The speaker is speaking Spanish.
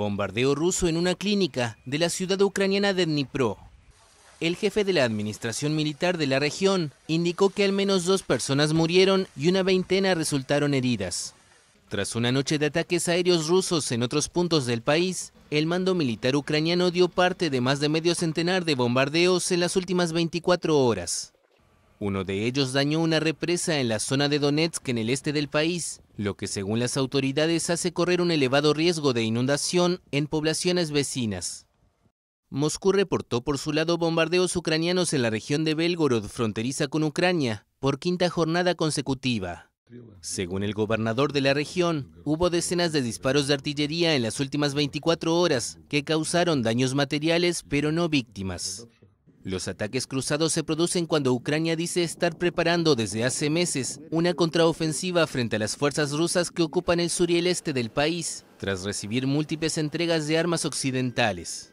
bombardeo ruso en una clínica de la ciudad ucraniana de Dnipro. El jefe de la administración militar de la región indicó que al menos dos personas murieron y una veintena resultaron heridas. Tras una noche de ataques aéreos rusos en otros puntos del país, el mando militar ucraniano dio parte de más de medio centenar de bombardeos en las últimas 24 horas. Uno de ellos dañó una represa en la zona de Donetsk en el este del país, lo que según las autoridades hace correr un elevado riesgo de inundación en poblaciones vecinas. Moscú reportó por su lado bombardeos ucranianos en la región de Belgorod, fronteriza con Ucrania, por quinta jornada consecutiva. Según el gobernador de la región, hubo decenas de disparos de artillería en las últimas 24 horas que causaron daños materiales pero no víctimas. Los ataques cruzados se producen cuando Ucrania dice estar preparando desde hace meses una contraofensiva frente a las fuerzas rusas que ocupan el sur y el este del país, tras recibir múltiples entregas de armas occidentales.